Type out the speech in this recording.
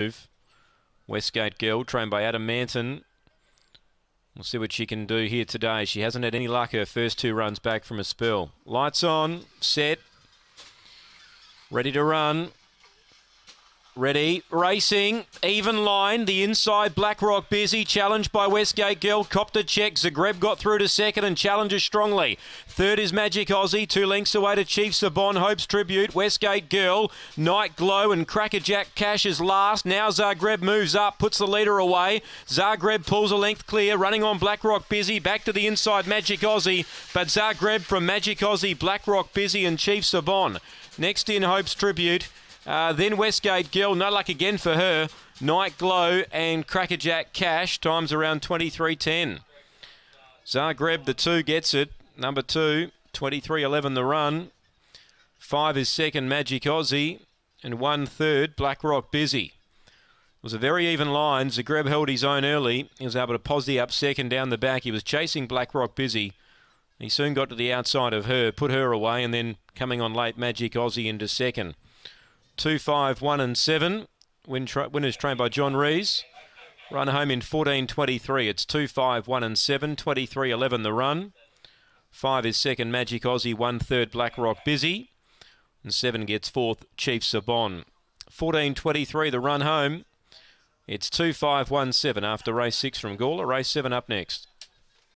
move. Westgate Girl, trained by Adam Manton. We'll see what she can do here today. She hasn't had any luck her first two runs back from a spill. Lights on, set, ready to run. Ready, racing, even line, the inside, BlackRock busy, challenged by Westgate Girl, Copter. check, Zagreb got through to second and challenges strongly. Third is Magic Aussie, two lengths away to Chief Sabon, Hope's Tribute, Westgate Girl, Night Glow and Crackerjack Cash is last. Now Zagreb moves up, puts the leader away. Zagreb pulls a length clear, running on BlackRock busy, back to the inside, Magic Aussie, but Zagreb from Magic Aussie, BlackRock busy and Chief Sabon. Next in Hope's Tribute. Uh, then Westgate Gill, no luck again for her. Night Glow and Crackerjack Cash, times around 23.10. Zagreb, the two, gets it. Number two, 23.11 the run. Five is second, Magic Aussie. And one third, Blackrock Busy. It was a very even line. Zagreb held his own early. He was able to posse up second down the back. He was chasing Blackrock Busy. He soon got to the outside of her, put her away, and then coming on late, Magic Aussie into second two, five, one, and seven. Win tra winners trained by John Rees. Run home in 14.23. It's 2, 5, 1 and 7. 23, 11 the run. 5 is second Magic Aussie, 1 third Blackrock Busy. And 7 gets fourth Chief Sabon. 14.23 the run home. It's 2, 5, 1, 7 after race 6 from Gawler. Race 7 up next.